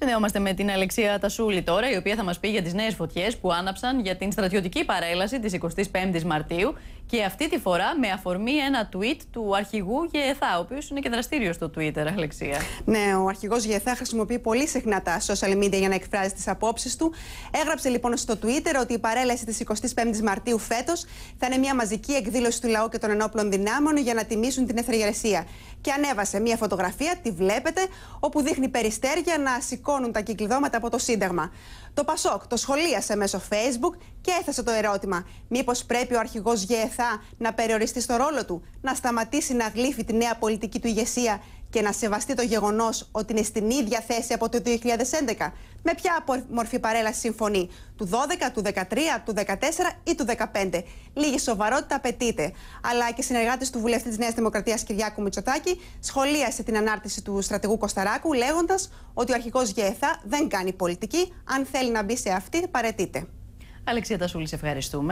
Συνδέομαστε με την Αλεξία Τασούλη τώρα, η οποία θα μας πει για τις νέες φωτιές που άναψαν για την στρατιωτική παρέλαση της 25η Μαρτίου και αυτή τη φορά με αφορμή ένα tweet του αρχηγού ΓΕΘΑ, ο οποίος είναι και δραστήριος στο Twitter, Αλεξία. Ναι, ο αρχηγός ΓΕΘΑ χρησιμοποιεί πολύ συχνά τα social media για να εκφράζει τις απόψεις του. Έγραψε λοιπόν στο Twitter ότι η παρέλαση της 25η Μαρτίου φέτος θα είναι μια μαζική εκδήλωση του λαού και των ενόπλων δυνάμεων για να τιμήσουν την εθεργασία και ανέβασε μία φωτογραφία, τη βλέπετε, όπου δείχνει περιστέρια να σηκώνουν τα κυκλειδώματα από το Σύνταγμα. Το Πασόκ το σχολίασε μέσω Facebook και έθεσε το ερώτημα: Μήπως πρέπει ο αρχηγός ΓΕΘΑ να περιοριστεί στο ρόλο του, να σταματήσει να γλύφει τη νέα πολιτική του ηγεσία και να σεβαστεί το γεγονός ότι είναι στην ίδια θέση από το 2011. Με ποια μορφή παρέλαση συμφωνεί, του 12, του 13, του 14 ή του 15. Λίγη σοβαρότητα απαιτείται. Αλλά και συνεργάτη του βουλευτή της Νέας Δημοκρατίας Κυριάκου Μητσοτάκη σχολίασε την ανάρτηση του στρατηγού Κωνσταράκου λέγοντας ότι ο αρχικός ΓΕΘΑ δεν κάνει πολιτική. Αν θέλει να μπει σε αυτή, παρετείται. Αλεξία Τασούλης, ευχαριστούμε.